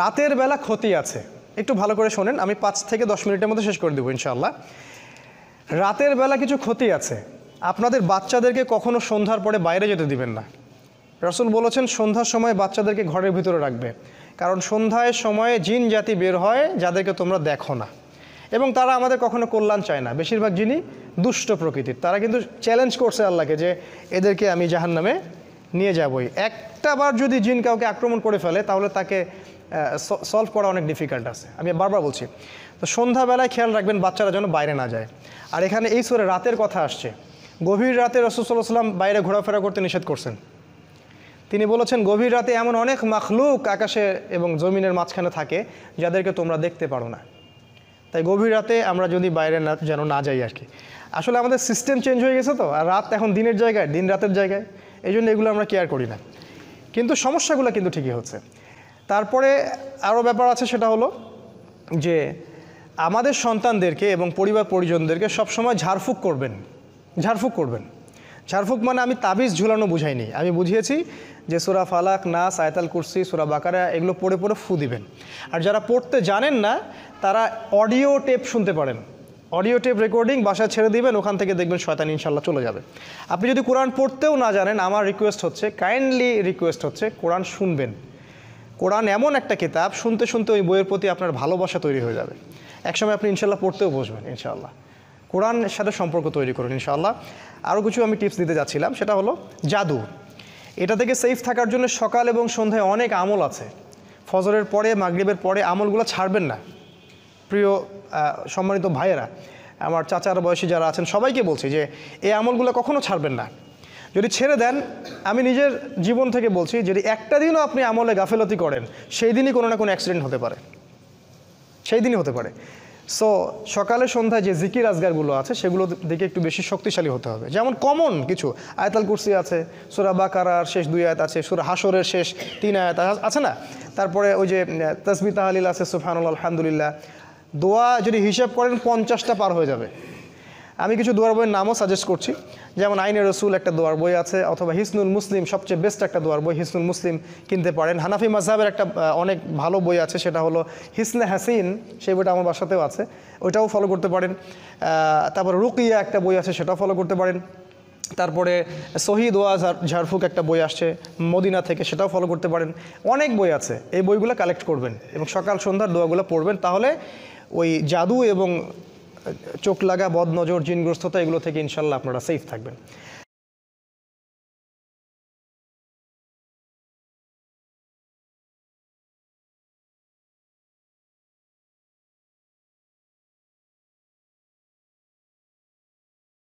রাতের বেলা ক্ষতি আছে একটু ভালো করে শোনেন আমি পাঁচ থেকে দশ মিনিটের মধ্যে শেষ করে দেবো ইনশাল্লাহ রাতের বেলা কিছু ক্ষতি আছে আপনাদের বাচ্চাদেরকে কখনো সন্ধ্যার পরে বাইরে যেতে দিবেন না রসুল বলেছেন সন্ধ্যার সময় বাচ্চাদেরকে ঘরের ভিতরে রাখবে কারণ সন্ধ্যায় সময়ে জিন জাতি বের হয় যাদেরকে তোমরা দেখো না এবং তারা আমাদের কখনো কল্যাণ চায় না বেশিরভাগ যিনি দুষ্ট প্রকৃতির তারা কিন্তু চ্যালেঞ্জ করছে আল্লাহকে যে এদেরকে আমি জাহান নামে নিয়ে যাবই একটাবার যদি জিন কাউকে আক্রমণ করে ফেলে তাহলে তাকে সলভ করা অনেক ডিফিকাল্ট আছে আমি বারবার বলছি তো সন্ধ্যাবেলায় খেয়াল রাখবেন বাচ্চারা যেন বাইরে না যায় আর এখানে এই সরে রাতের কথা আসছে গভীর রাতে রসুল্লাহ বাইরে ঘোরাফেরা করতে নিষেধ করছেন তিনি বলেছেন গভীর রাতে এমন অনেক মাখলুক আকাশে এবং জমিনের মাঝখানে থাকে যাদেরকে তোমরা দেখতে পারো না তাই গভীর রাতে আমরা যদি বাইরে না যেন না যাই আর কি আসলে আমাদের সিস্টেম চেঞ্জ হয়ে গেছে তো আর রাত এখন দিনের জায়গায় দিন রাতের জায়গায় এই জন্য এগুলো আমরা কেয়ার করি না কিন্তু সমস্যাগুলো কিন্তু ঠিকই হচ্ছে তারপরে আরও ব্যাপার আছে সেটা হলো যে আমাদের সন্তানদেরকে এবং পরিবার পরিজনদেরকে সবসময় ঝাড়ফুঁক করবেন ঝাড়ফুঁক করবেন ঝাড়ফুঁক মানে আমি তাবিজ ঝুলানো বুঝাইনি আমি বুঝিয়েছি যে সুরা ফালাক না সায়তাল কুরসি সুরা বাকারা এগুলো পড়ে পড়ে ফু দিবেন আর যারা পড়তে জানেন না তারা অডিও টেপ শুনতে পারেন অডিও টেপ রেকর্ডিং বাসায় ছেড়ে দিবেন ওখান থেকে দেখবেন শয়তান ইনশাল্লাহ চলে যাবে আপনি যদি কোরআন পড়তেও না জানেন আমার রিকোয়েস্ট হচ্ছে কাইন্ডলি রিকোয়েস্ট হচ্ছে কোরআন শুনবেন কোরআন এমন একটা কিতাব শুনতে শুনতে ওই বইয়ের প্রতি আপনার ভালোবাসা তৈরি হয়ে যাবে একসময় আপনি ইনশাল্লাহ পড়তেও বসবেন ইনশাল্লাহ কোরআনের সাথে সম্পর্ক তৈরি করুন ইনশাল্লাহ আরও কিছু আমি টিপস দিতে যাচ্ছিলাম সেটা হলো জাদু এটা থেকে সেফ থাকার জন্য সকাল এবং সন্ধ্যায় অনেক আমল আছে ফজরের পরে মাগরীবের পরে আমলগুলো ছাড়বেন না প্রিয় সম্মানিত ভাইয়েরা আমার চাচার বয়সী যারা আছেন সবাইকে বলছি যে এই আমলগুলো কখনো ছাড়বেন না যদি ছেড়ে দেন আমি নিজের জীবন থেকে বলছি যদি একটা দিনও আপনি আমলে গাফেলতি করেন সেই দিনই কোনো না কোনো অ্যাক্সিডেন্ট হতে পারে সেই দিনই হতে পারে সো সকালে সন্ধ্যায় যে জিকির আজগারগুলো আছে সেগুলো দিকে একটু বেশি শক্তিশালী হতে হবে যেমন কমন কিছু আয়তাল কুরসি আছে সুরা বাকারার শেষ দুই আয়াত আছে সুরা হাসরের শেষ তিন আয়াত আছে না তারপরে ওই যে তসমিতা আলিল আছে সুফানুল আলহামদুলিল্লাহ দোয়া যদি হিসাব করেন পঞ্চাশটা পার হয়ে যাবে আমি কিছু দোয়ার বইয়ের নামও সাজেস্ট করছি যেমন আইনে রসুল একটা দোয়ার বই আছে অথবা হিসনুল মুসলিম সবচেয়ে বেস্ট একটা দোয়ার বই হিসনুল মুসলিম কিনতে পারেন হানাফি মাজহাবের একটা অনেক ভালো বই আছে সেটা হলো হিসনে হাসিন সেই বইটা আমার বাসাতেও আছে ওইটাও ফলো করতে পারেন তারপর রুকিয়া একটা বই আছে সেটাও ফলো করতে পারেন তারপরে সহি দোয়া ঝাড়ফুক একটা বই আসছে মদিনা থেকে সেটাও ফলো করতে পারেন অনেক বই আছে এই বইগুলো কালেক্ট করবেন এবং সকাল সন্ধ্যার দোয়াগুলো পড়বেন তাহলে ওই জাদু এবং চোখ লাগা বদনজর জিনগ্রস্ততা এগুলো থেকে ইনশাল্লাহ আপনারা সেফ থাকবেন